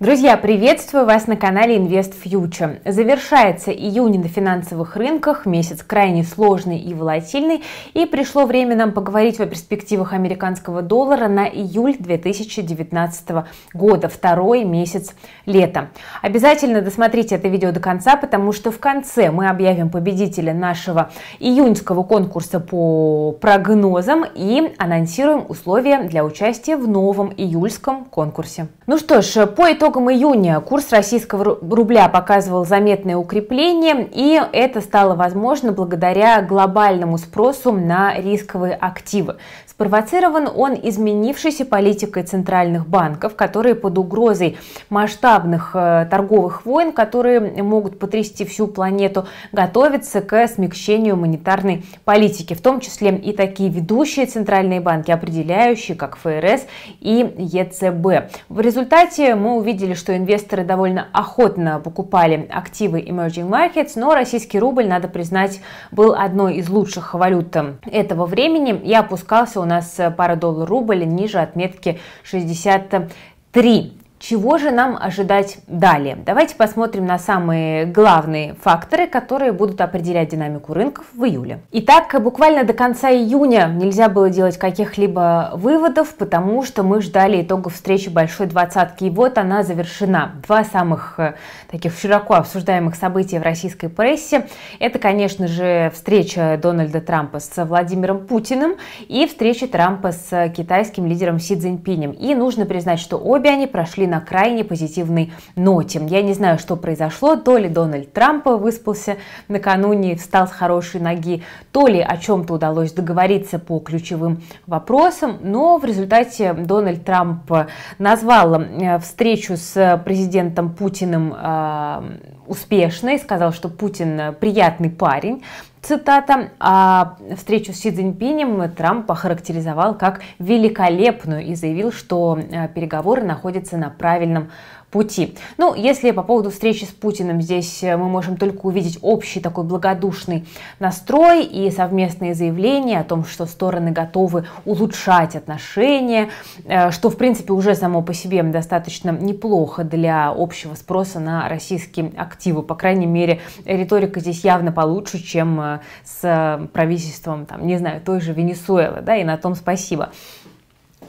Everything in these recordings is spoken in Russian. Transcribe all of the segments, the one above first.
Друзья, приветствую вас на канале Invest Future. Завершается июнь на финансовых рынках, месяц крайне сложный и волатильный, и пришло время нам поговорить о перспективах американского доллара на июль 2019 года, второй месяц лета. Обязательно досмотрите это видео до конца, потому что в конце мы объявим победителя нашего июньского конкурса по прогнозам и анонсируем условия для участия в новом июльском конкурсе. Ну что ж, по итогам итогам июня курс российского рубля показывал заметное укрепление, и это стало возможно благодаря глобальному спросу на рисковые активы. Спровоцирован он изменившейся политикой центральных банков, которые под угрозой масштабных э, торговых войн, которые могут потрясти всю планету, готовятся к смягчению монетарной политики, в том числе и такие ведущие центральные банки, определяющие, как ФРС и ЕЦБ. В результате мы увидели, что инвесторы довольно охотно покупали активы emerging markets, но российский рубль, надо признать, был одной из лучших валют э, этого времени и опускался он нас э, пара доллар-рубль ниже отметки 63. Чего же нам ожидать далее? Давайте посмотрим на самые главные факторы, которые будут определять динамику рынков в июле. Итак, буквально до конца июня нельзя было делать каких-либо выводов, потому что мы ждали итогов встречи Большой Двадцатки, и вот она завершена. Два самых э, таких широко обсуждаемых события в российской прессе – это, конечно же, встреча Дональда Трампа с Владимиром Путиным и встреча Трампа с китайским лидером Си Цзиньпинем. И нужно признать, что обе они прошли на крайне позитивной ноте. Я не знаю, что произошло, то ли Дональд Трамп выспался накануне, встал с хорошей ноги, то ли о чем-то удалось договориться по ключевым вопросам, но в результате Дональд Трамп назвал э, встречу с президентом Путиным э, успешной, сказал, что Путин приятный парень, Цитата. А встречу с Си Цзиньпинем Трамп охарактеризовал как великолепную и заявил, что э, переговоры находятся на правильном пути. Ну, если по поводу встречи с Путиным здесь э, мы можем только увидеть общий такой благодушный настрой и совместные заявления о том, что стороны готовы улучшать отношения, э, что, в принципе, уже само по себе достаточно неплохо для общего спроса на российские активы. По крайней мере, риторика здесь явно получше, чем э, с правительством, там, не знаю, той же Венесуэлы, да, и на том спасибо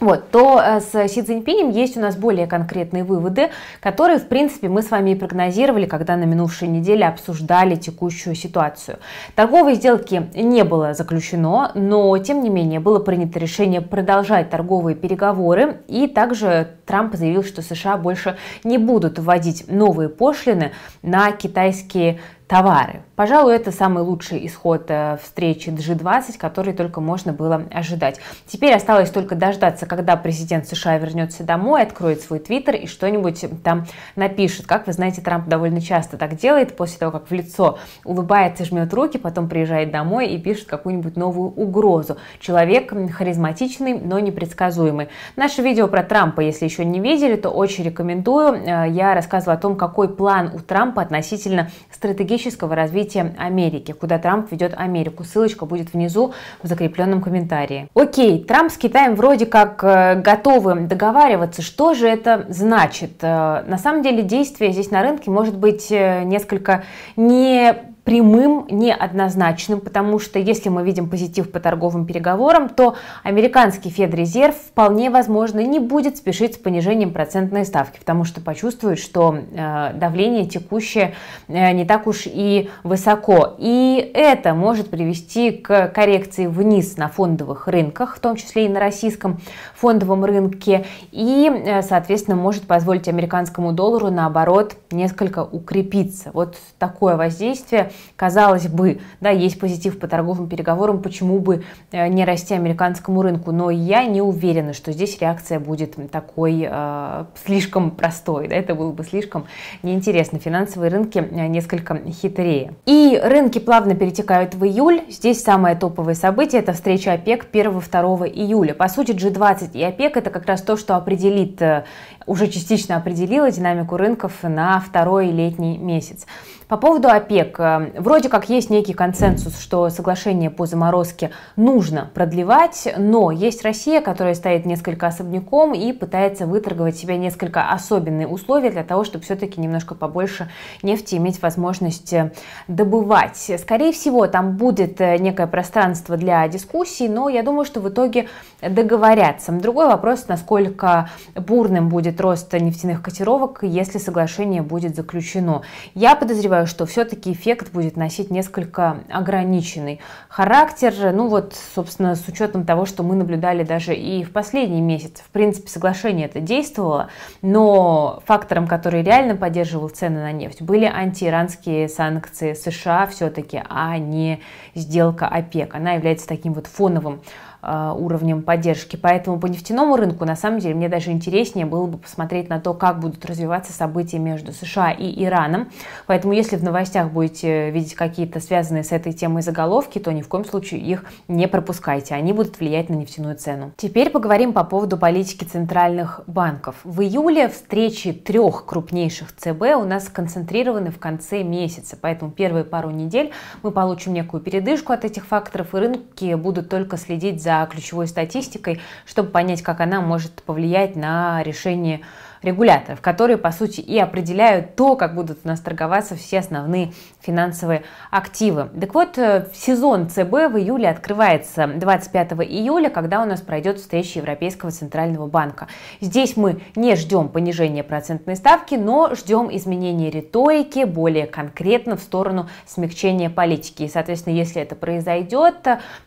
вот, то э, с Си Цзиньпинем есть у нас более конкретные выводы, которые, в принципе, мы с вами и прогнозировали, когда на минувшей неделе обсуждали текущую ситуацию. Торговой сделки не было заключено, но, тем не менее, было принято решение продолжать торговые переговоры, и также Трамп заявил, что США больше не будут вводить новые пошлины на китайские товары. Пожалуй, это самый лучший исход э, встречи G20, который только можно было ожидать. Теперь осталось только дождаться, когда президент США вернется домой, откроет свой твиттер и что-нибудь там напишет. Как вы знаете, Трамп довольно часто так делает, после того, как в лицо улыбается, жмет руки, потом приезжает домой и пишет какую-нибудь новую угрозу. Человек харизматичный, но непредсказуемый. Наше видео про Трампа, если еще не видели, то очень рекомендую. Э, я рассказывала о том, какой план у Трампа относительно стратегии экономического развития Америки, куда Трамп ведет Америку. Ссылочка будет внизу в закрепленном комментарии. Окей, Трамп с Китаем вроде как э, готовы договариваться. Что же это значит? Э, на самом деле действие здесь на рынке может быть э, несколько не прямым, неоднозначным, потому что если мы видим позитив по торговым переговорам, то американский Федрезерв вполне возможно не будет спешить с понижением процентной ставки, потому что почувствует, что э, давление текущее э, не так уж и высоко. И это может привести к коррекции вниз на фондовых рынках, в том числе и на российском фондовом рынке, и, э, соответственно, может позволить американскому доллару, наоборот, несколько укрепиться. Вот такое воздействие казалось бы, да, есть позитив по торговым переговорам, почему бы э, не расти американскому рынку, но я не уверена, что здесь реакция будет такой э, слишком простой, да, это было бы слишком неинтересно. Финансовые рынки э, несколько хитрее. И рынки плавно перетекают в июль. Здесь самое топовое событие – это встреча ОПЕК 1-2 июля. По сути, G20 и ОПЕК – это как раз то, что определит, э, уже частично определило динамику рынков на второй летний месяц. По поводу ОПЕК. Э, вроде как есть некий консенсус, что соглашение по заморозке нужно продлевать, но есть Россия, которая стоит несколько особняком и пытается выторговать себе несколько особенные условия для того, чтобы все-таки немножко побольше нефти иметь возможность э, добывать. Скорее всего, там будет э, некое пространство для дискуссий, но я думаю, что в итоге договорятся. Другой вопрос, насколько бурным будет рост нефтяных котировок, если соглашение будет заключено. Я подозреваю, Э, что все-таки эффект будет носить несколько ограниченный характер. Ну вот, собственно, с учетом того, что мы наблюдали даже и в последний месяц, в принципе, соглашение это действовало, но фактором, который реально поддерживал цены на нефть, были антииранские санкции США все-таки, а не сделка ОПЕК. Она является таким вот фоновым а, уровнем поддержки. Поэтому по нефтяному рынку, на самом деле, мне даже интереснее было бы посмотреть на то, как будут развиваться события между США и Ираном. Поэтому, если в новостях будете видеть какие-то связанные с этой темой заголовки, то ни в коем случае их не пропускайте. Они будут влиять на нефтяную цену. Теперь поговорим по поводу политики центральных банков. В июле встречи трех крупнейших ЦБ у нас концентрированы в конце месяца. Поэтому первые пару недель мы получим некую передышку от этих факторов, и рынки будут только следить за за ключевой статистикой, чтобы понять, как она может повлиять на решение регуляторов, которые, по сути, и определяют то, как будут у нас торговаться все основные финансовые активы. Так вот, э, сезон ЦБ в июле открывается 25 июля, когда у нас пройдет встреча Европейского Центрального банка. Здесь мы не ждем понижения процентной ставки, но ждем изменения риторики более конкретно в сторону смягчения политики. И, соответственно, если это произойдет,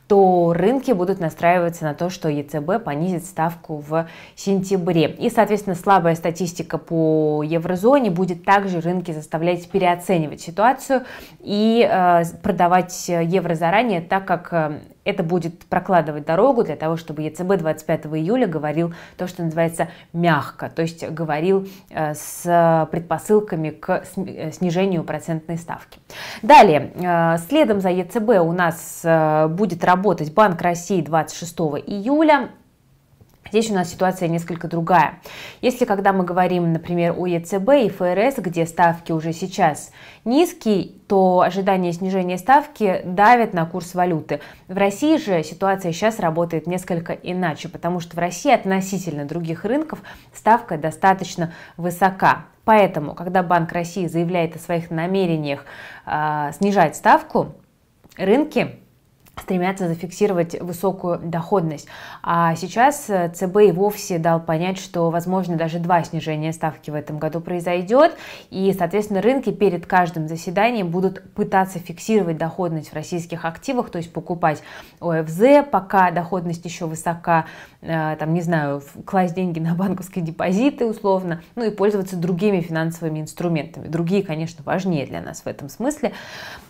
то рынки будут настраиваться на то, что ЕЦБ понизит ставку в сентябре. И, соответственно, слабая статистика по еврозоне будет также рынки заставлять переоценивать ситуацию и э, продавать э, евро заранее, так как э, это будет прокладывать дорогу для того, чтобы ЕЦБ 25 июля говорил то, что называется мягко, то есть говорил с предпосылками к снижению процентной ставки. Далее, следом за ЕЦБ у нас будет работать Банк России 26 июля. Здесь у нас ситуация несколько другая. Если когда мы говорим, например, о ЕЦБ и ФРС, где ставки уже сейчас низкие, то ожидание снижения ставки давит на курс валюты. В России же ситуация сейчас работает несколько иначе, потому что в России относительно других рынков ставка достаточно высока. Поэтому, когда Банк России заявляет о своих намерениях э, снижать ставку, рынки стремятся зафиксировать высокую доходность. А сейчас э, ЦБ и вовсе дал понять, что возможно даже два снижения ставки в этом году произойдет, и, соответственно, рынки перед каждым заседанием будут пытаться фиксировать доходность в российских активах, то есть покупать ОФЗ, пока доходность еще высока, Э, там, не знаю, класть деньги на банковские депозиты условно, ну и пользоваться другими финансовыми инструментами. Другие, конечно, важнее для нас в этом смысле.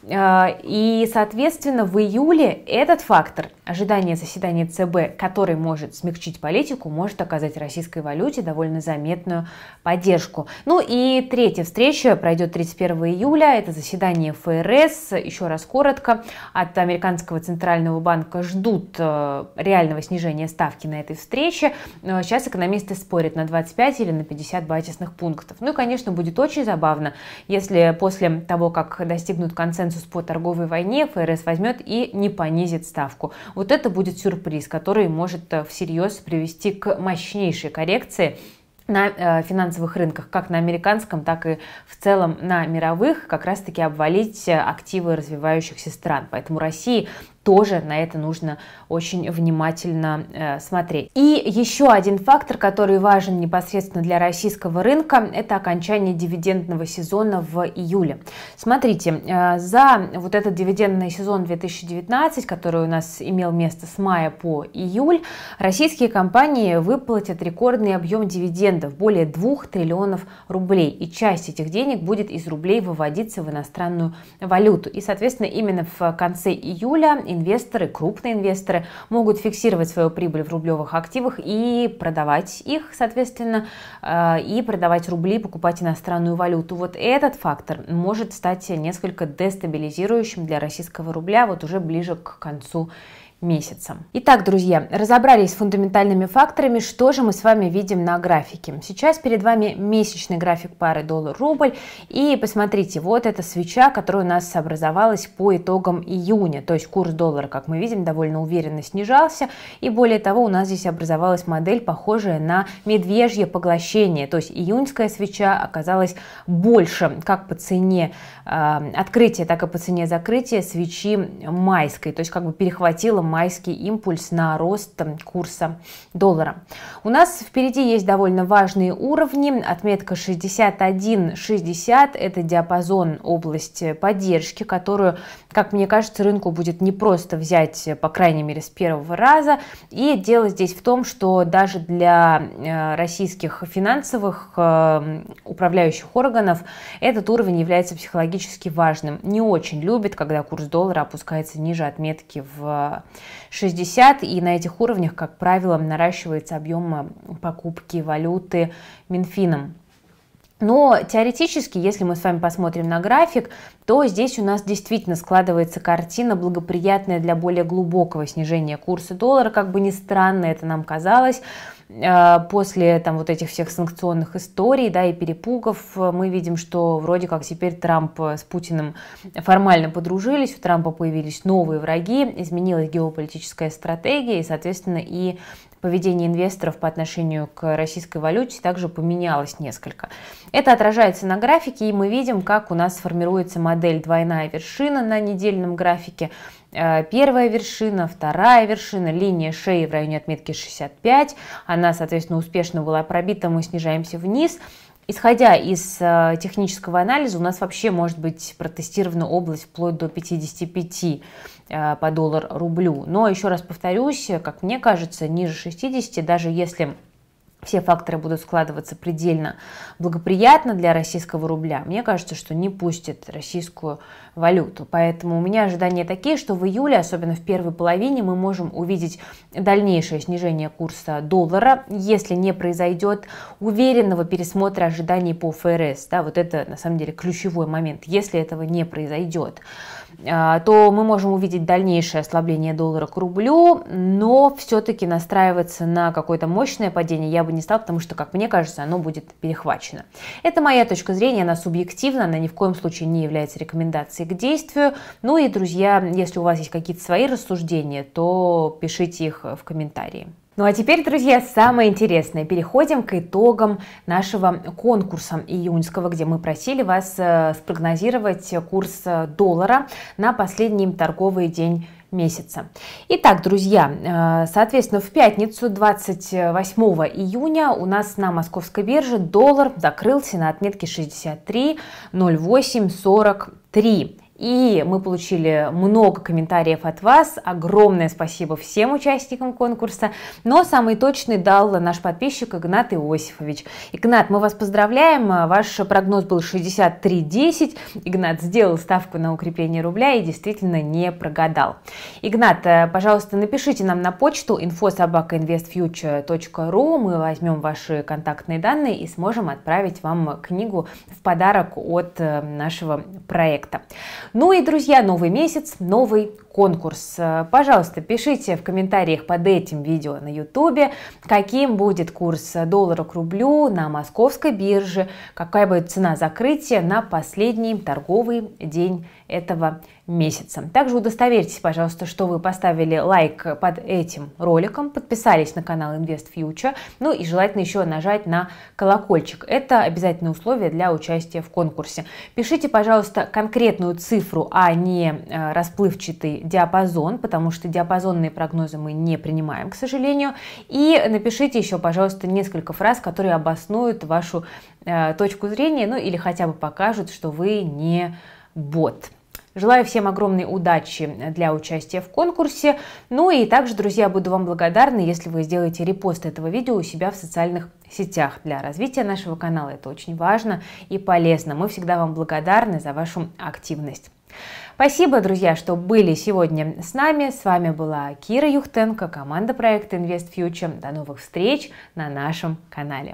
Э, и, соответственно, в июле этот фактор ожидание заседания ЦБ, который может смягчить политику, может оказать российской валюте довольно заметную поддержку. Ну и третья встреча пройдет 31 июля. Это заседание ФРС. Еще раз коротко. От американского центрального банка ждут э, реального снижения ставки на этой встрече. Э, сейчас экономисты спорят на 25 или на 50 базисных пунктов. Ну и, конечно, будет очень забавно, если после того, как достигнут консенсус по торговой войне, ФРС возьмет и не понизит ставку. Вот это будет сюрприз, который может э, всерьез привести к мощнейшей коррекции на э, финансовых рынках, как на американском, так и в целом на мировых, как раз-таки обвалить э, активы развивающихся стран. Поэтому России тоже на это нужно очень внимательно э, смотреть. И еще один фактор, который важен непосредственно для российского рынка, это окончание дивидендного сезона в июле. Смотрите, э, за вот этот дивидендный сезон 2019, который у нас имел место с мая по июль, российские компании выплатят рекордный объем дивидендов, более 2 триллионов рублей. И часть этих денег будет из рублей выводиться в иностранную валюту. И, соответственно, именно в конце июля инвесторы, крупные инвесторы, могут фиксировать свою прибыль в рублевых активах и продавать их, соответственно, э, и продавать рубли, покупать иностранную валюту. Вот этот фактор может стать кстати, несколько дестабилизирующим для российского рубля вот уже ближе к концу месяцам. Итак, друзья, разобрались с фундаментальными факторами, что же мы с вами видим на графике. Сейчас перед вами месячный график пары доллар-рубль, и посмотрите, вот эта свеча, которая у нас образовалась по итогам июня, то есть курс доллара, как мы видим, довольно уверенно снижался, и более того, у нас здесь образовалась модель, похожая на медвежье поглощение, то есть июньская свеча оказалась больше как по цене э, открытия, так и по цене закрытия свечи майской, то есть как бы перехватила майский импульс на рост курса доллара. У нас впереди есть довольно важные уровни. Отметка 61.60 – это диапазон области поддержки, которую, как мне кажется, рынку будет непросто взять, по крайней мере, с первого раза. И дело здесь в том, что даже для э, российских финансовых э, управляющих органов этот уровень является психологически важным. Не очень любит, когда курс доллара опускается ниже отметки в 60, и на этих уровнях, как правило, наращивается объем э, покупки валюты Минфином. Но теоретически, если мы с вами посмотрим на график, то здесь у нас действительно складывается картина благоприятная для более глубокого снижения курса доллара. Как бы ни странно это нам казалось, Э, после там вот этих всех санкционных историй, да, и перепугов, э, мы видим, что вроде как теперь Трамп э, с Путиным формально подружились, у Трампа появились новые враги, изменилась геополитическая стратегия, и, соответственно, и поведение инвесторов по отношению к российской валюте также поменялось несколько. Это отражается на графике, и мы видим, как у нас формируется модель двойная вершина на недельном графике. Э, первая вершина, вторая вершина, линия шеи в районе отметки 65, она, соответственно, успешно была пробита, мы снижаемся вниз. Исходя из э, технического анализа, у нас вообще может быть протестирована область вплоть до 55 э, по доллар рублю. Но еще раз повторюсь, как мне кажется, ниже 60, даже если все факторы будут складываться предельно благоприятно для российского рубля, мне кажется, что не пустит российскую валюту. Поэтому у меня ожидания такие, что в июле, особенно в первой половине, мы можем увидеть дальнейшее снижение курса доллара, если не произойдет уверенного пересмотра ожиданий по ФРС. Да, вот это на самом деле ключевой момент, если этого не произойдет. А, то мы можем увидеть дальнейшее ослабление доллара к рублю, но все-таки настраиваться на какое-то мощное падение я бы не стал, потому что, как мне кажется, оно будет перехвачено. Это моя точка зрения, она субъективна, она ни в коем случае не является рекомендацией к действию. Ну и, друзья, если у вас есть какие-то свои рассуждения, то пишите их в комментарии. Ну а теперь, друзья, самое интересное. Переходим к итогам нашего конкурса июньского, где мы просили вас э, спрогнозировать курс э, доллара на последний торговый день месяца. Итак, друзья, э, соответственно, в пятницу 28 июня у нас на московской бирже доллар закрылся на отметке 63,0843. И мы получили много комментариев от вас. Огромное спасибо всем участникам конкурса. Но самый точный дал наш подписчик Игнат Иосифович. Игнат, мы вас поздравляем. Ваш прогноз был 63.10. Игнат сделал ставку на укрепление рубля и действительно не прогадал. Игнат, э, пожалуйста, напишите нам на почту infosobakainvestfuture.ru. Мы возьмем ваши контактные данные и сможем отправить вам книгу в подарок от э, нашего проекта. Ну и, друзья, новый месяц, новый конкурс. Пожалуйста, пишите в комментариях под этим видео на YouTube, каким будет курс доллара к рублю на московской бирже, какая будет цена закрытия на последний торговый день этого месяца. Также удостоверьтесь, пожалуйста, что вы поставили лайк под этим роликом, подписались на канал Invest Future, ну и желательно еще нажать на колокольчик. Это обязательное условие для участия в конкурсе. Пишите, пожалуйста, конкретную цифру, а не э, расплывчатый диапазон, потому что диапазонные прогнозы мы не принимаем, к сожалению. И напишите еще, пожалуйста, несколько фраз, которые обоснуют вашу э, точку зрения, ну или хотя бы покажут, что вы не бот. Желаю всем огромной удачи для участия в конкурсе. Ну и также, друзья, буду вам благодарна, если вы сделаете репост этого видео у себя в социальных сетях. Для развития нашего канала это очень важно и полезно. Мы всегда вам благодарны за вашу активность. Спасибо, друзья, что были сегодня с нами. С вами была Кира Юхтенко, команда проекта Invest Future. До новых встреч на нашем канале.